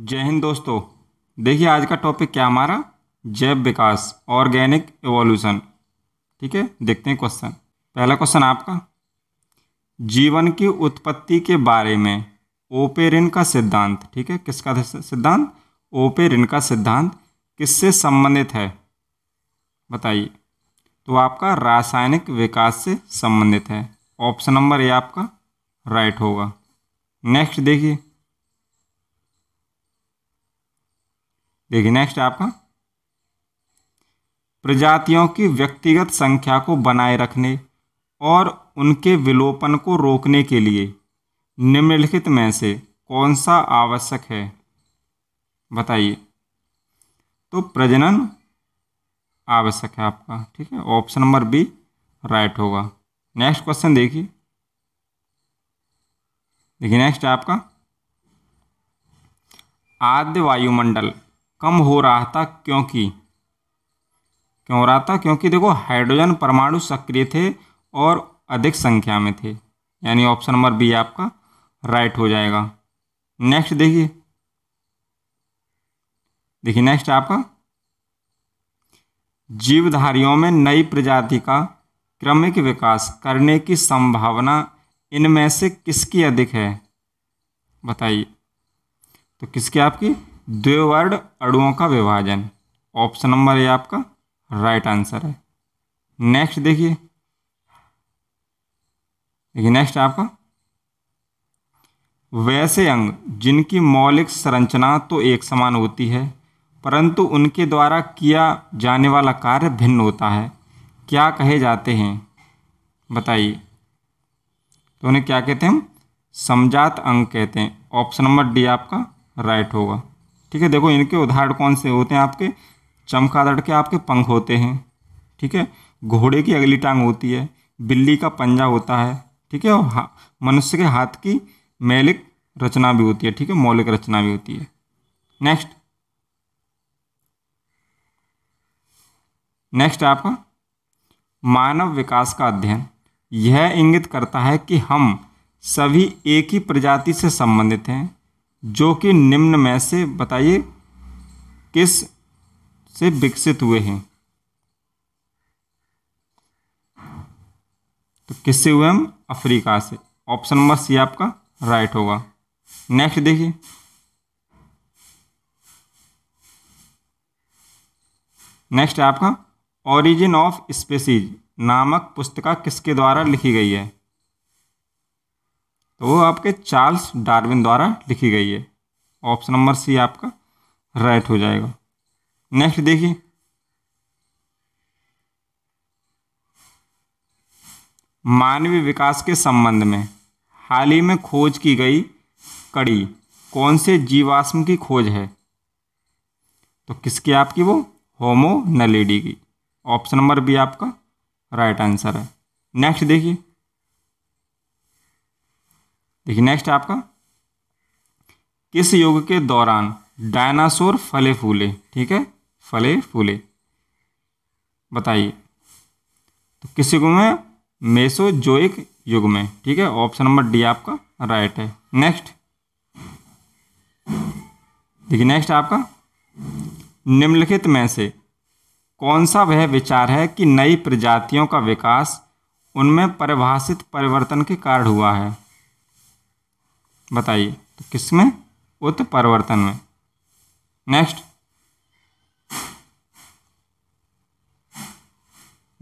जय हिंद दोस्तों देखिए आज का टॉपिक क्या हमारा जैव विकास ऑर्गेनिक एवोल्यूशन ठीक है देखते हैं क्वेश्चन पहला क्वेश्चन आपका जीवन की उत्पत्ति के बारे में ओपेरिन का सिद्धांत ठीक है किसका सिद्धांत ओपेरिन का सिद्धांत किससे संबंधित है बताइए तो आपका रासायनिक विकास से संबंधित है ऑप्शन नंबर ए आपका राइट होगा नेक्स्ट देखिए देखिए नेक्स्ट आपका प्रजातियों की व्यक्तिगत संख्या को बनाए रखने और उनके विलोपन को रोकने के लिए निम्नलिखित में से कौन सा आवश्यक है बताइए तो प्रजनन आवश्यक है आपका ठीक है ऑप्शन नंबर बी राइट होगा नेक्स्ट क्वेश्चन देखिए देखिए नेक्स्ट आपका आद्य वायुमंडल कम हो रहा था क्योंकि क्यों हो रहा था क्योंकि देखो हाइड्रोजन परमाणु सक्रिय थे और अधिक संख्या में थे यानी ऑप्शन नंबर बी आपका राइट हो जाएगा नेक्स्ट देखिए देखिए नेक्स्ट आपका जीवधारियों में नई प्रजाति का क्रमिक विकास करने की संभावना इनमें से किसकी अधिक है बताइए तो किसकी आपकी द्विवर्ण अणुओं का विभाजन ऑप्शन नंबर ए आपका राइट आंसर है नेक्स्ट देखिए देखिए नेक्स्ट आपका वैसे अंग जिनकी मौलिक संरचना तो एक समान होती है परंतु उनके द्वारा किया जाने वाला कार्य भिन्न होता है क्या कहे जाते हैं बताइए तो उन्हें क्या कहते हैं हम समझात अंग कहते हैं ऑप्शन नंबर डी आपका राइट होगा ठीक है देखो इनके उदाहरण कौन से होते हैं आपके चमकादड़ के आपके पंख होते हैं ठीक है घोड़े की अगली टांग होती है बिल्ली का पंजा होता है ठीक है और मनुष्य के हाथ की मौलिक रचना भी होती है ठीक है मौलिक रचना भी होती है नेक्स्ट नेक्स्ट आपका मानव विकास का अध्ययन यह इंगित करता है कि हम सभी एक ही प्रजाति से संबंधित हैं जो कि निम्न में से बताइए किस से विकसित हुए हैं तो किससे हुए हम अफ्रीका से ऑप्शन नंबर सी आपका राइट होगा नेक्स्ट देखिए नेक्स्ट है आपका ओरिजिन ऑफ स्पेसीज नामक पुस्तिका किसके द्वारा लिखी गई है तो वो आपके चार्ल्स डार्विन द्वारा लिखी गई है ऑप्शन नंबर सी आपका राइट हो जाएगा नेक्स्ट देखिए मानवीय विकास के संबंध में हाल ही में खोज की गई कड़ी कौन से जीवाश्म की खोज है तो किसकी आपकी वो होमो नलेडी की ऑप्शन नंबर बी आपका राइट आंसर है नेक्स्ट देखिए देखिए नेक्स्ट है आपका किस युग के दौरान डायनासोर फले फूले ठीक है फले फूले बताइए तो किस युग में मेसोजोइक युग में ठीक है ऑप्शन नंबर डी आपका राइट है नेक्स्ट देखिए नेक्स्ट आपका निम्नलिखित में से कौन सा वह विचार है कि नई प्रजातियों का विकास उनमें परिभाषित परिवर्तन के कारण हुआ है बताइए तो किस में उत्परिवर्तन में नेक्स्ट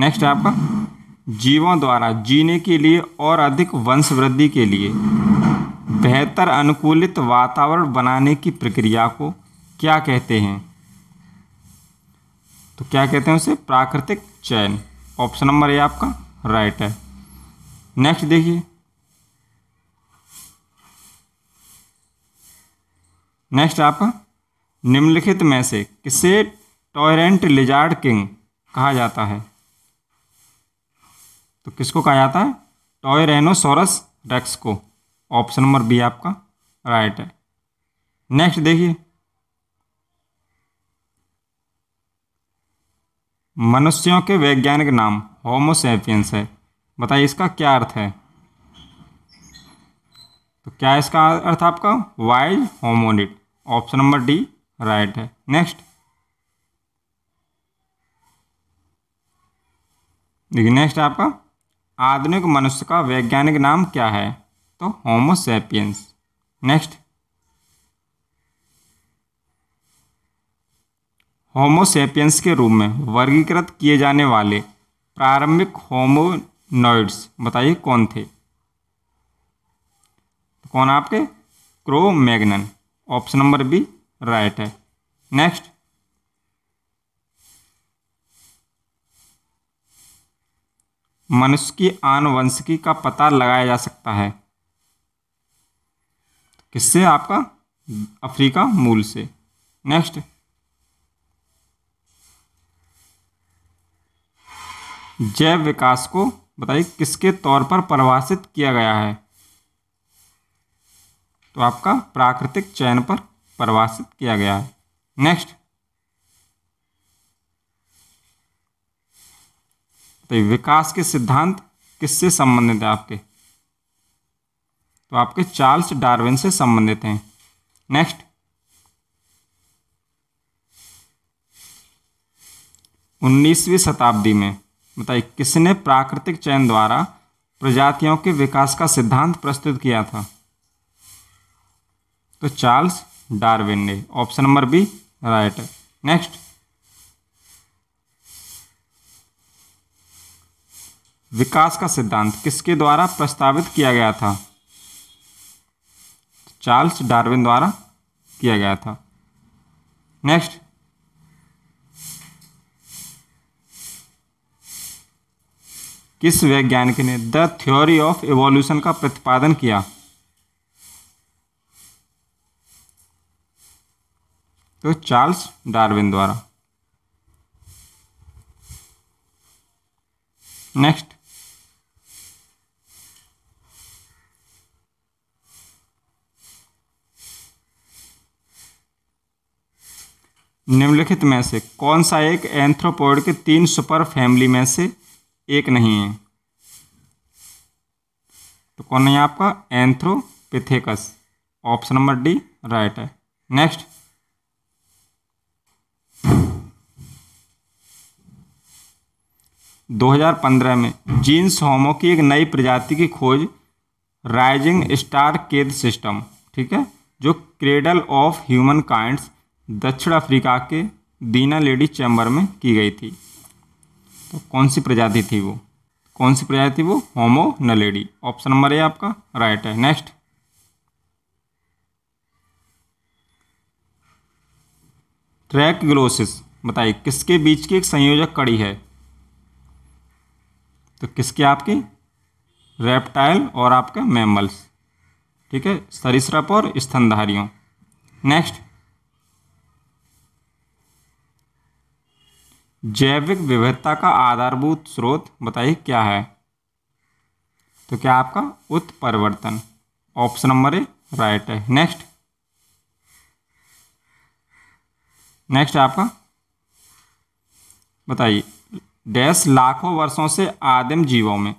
नेक्स्ट आपका जीवों द्वारा जीने के लिए और अधिक वंश वृद्धि के लिए बेहतर अनुकूलित वातावरण बनाने की प्रक्रिया को क्या कहते हैं तो क्या कहते हैं उसे प्राकृतिक चयन ऑप्शन नंबर ए आपका राइट है नेक्स्ट देखिए नेक्स्ट आपका निम्नलिखित में से किसे टॉयरेंट लिजार्ड किंग कहा जाता है तो किसको कहा जाता है टॉयरेनोसोरस रेक्स को ऑप्शन नंबर बी आपका राइट है नेक्स्ट देखिए मनुष्यों के वैज्ञानिक नाम होमोसेपियंस है बताइए इसका क्या अर्थ है तो क्या इसका अर्थ आपका वाइल्ड होमोनिट ऑप्शन नंबर डी राइट है नेक्स्ट देखिए नेक्स्ट आपका आधुनिक मनुष्य का वैज्ञानिक नाम क्या है तो होमोसेपियंस नेक्स्ट होमोसेपियंस के रूप में वर्गीकृत किए जाने वाले प्रारंभिक होमोनॉइड्स बताइए कौन थे कौन आपके Cro Magnon option number B right है नेक्स्ट मनुष्य की आनुवंशिकी का पता लगाया जा सकता है किससे आपका अफ्रीका मूल से नेक्स्ट जैव विकास को बताइए किसके तौर पर परिभाषित किया गया है तो आपका प्राकृतिक चयन पर प्रवासित किया गया है नेक्स्ट तो विकास के सिद्धांत किससे संबंधित है आपके तो आपके चार्ल्स डार्विन से संबंधित हैं नेक्स्ट उन्नीसवीं शताब्दी में बताइए किसने प्राकृतिक चयन द्वारा प्रजातियों के विकास का सिद्धांत प्रस्तुत किया था तो चार्ल्स डार्विन ने option number B right next विकास का सिद्धांत किसके द्वारा प्रस्तावित किया गया था चार्ल्स डार्विन द्वारा किया गया था नेक्स्ट किस वैज्ञानिक ने द थ्योरी ऑफ एवोल्यूशन का प्रतिपादन किया तो चार्ल्स डार्विन द्वारा नेक्स्ट निम्नलिखित में से कौन सा एक एंथ्रोपोइड के तीन सुपर फैमिली में से एक नहीं है तो कौन नहीं है आपका Anthropithecus option number D right है नेक्स्ट 2015 में जीन्स होमो की एक नई प्रजाति की खोज राइजिंग स्टार केद सिस्टम ठीक है जो क्रेडल ऑफ ह्यूमन काइंड्स दक्षिण अफ्रीका के दीना लेडी चैम्बर में की गई थी तो कौन सी प्रजाति थी वो कौन सी प्रजाति थी वो Homo naledi option number A आपका राइट है नेक्स्ट ट्रैक ग्लोसिस बताइए किसके बीच की एक संयोजक कड़ी है तो किसकी आपकी रेप्टाइल और आपके मैमल्स ठीक है सरिसप और स्तनधारियों नेक्स्ट जैविक विविधता का आधारभूत स्रोत बताइए क्या है तो क्या आपका उत्परिवर्तन ऑप्शन नंबर ए राइट है नेक्स्ट नेक्स्ट आपका बताइए डैश लाखों वर्षों से आदिम जीवों में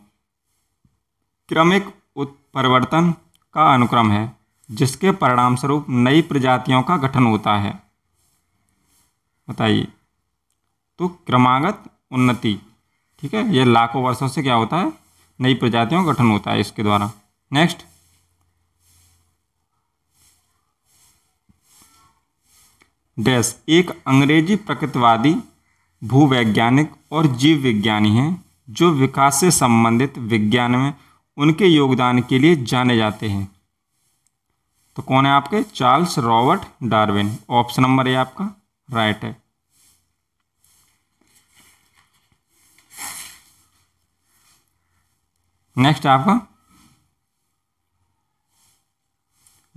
क्रमिक उत्परिवर्तन का अनुक्रम है जिसके परिणामस्वरूप नई प्रजातियों का गठन होता है बताइए तो क्रमागत उन्नति ठीक है यह लाखों वर्षों से क्या होता है नई प्रजातियों का गठन होता है इसके द्वारा नेक्स्ट डैश एक अंग्रेजी प्रकृतवादी भूवैज्ञानिक और जीव विज्ञानी हैं जो विकास से संबंधित विज्ञान में उनके योगदान के लिए जाने जाते हैं तो कौन है आपके Charles Robert Darwin option number A आपका राइट है नेक्स्ट आपका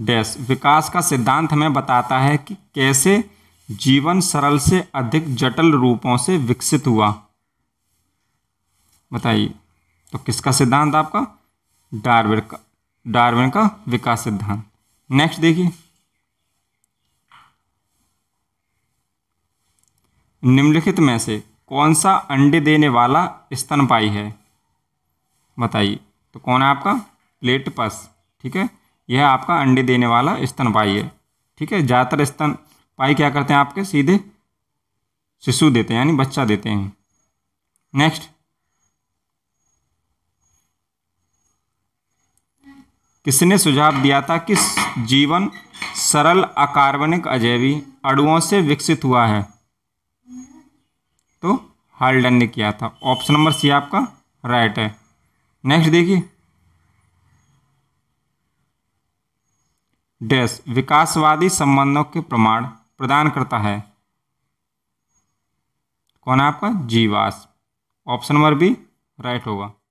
डैश विकास का सिद्धांत हमें बताता है कि कैसे जीवन सरल से अधिक जटिल रूपों से विकसित हुआ बताइए तो किसका सिद्धांत आपका डार्विन का डार्विन का विकास सिद्धांत नेक्स्ट देखिए निम्नलिखित में से कौन सा अंडे देने वाला स्तनपाई है बताइए तो कौन है आपका प्लेटपस ठीक है यह आपका अंडे देने वाला स्तनपाई है ठीक है ज़्यादातर स्तन पाई क्या करते हैं आपके सीधे शिशु देते हैं यानी बच्चा देते हैं नेक्स्ट किसने सुझाव दिया था कि जीवन सरल अकार्बनिक अजैवी अड़ुओं से विकसित हुआ है तो हाल्डन ने किया था ऑप्शन नंबर सी आपका राइट है नेक्स्ट देखिए डैश विकासवादी संबंधों के प्रमाण प्रदान करता है कौन है आपका जीवाश्म ऑप्शन नंबर बी राइट होगा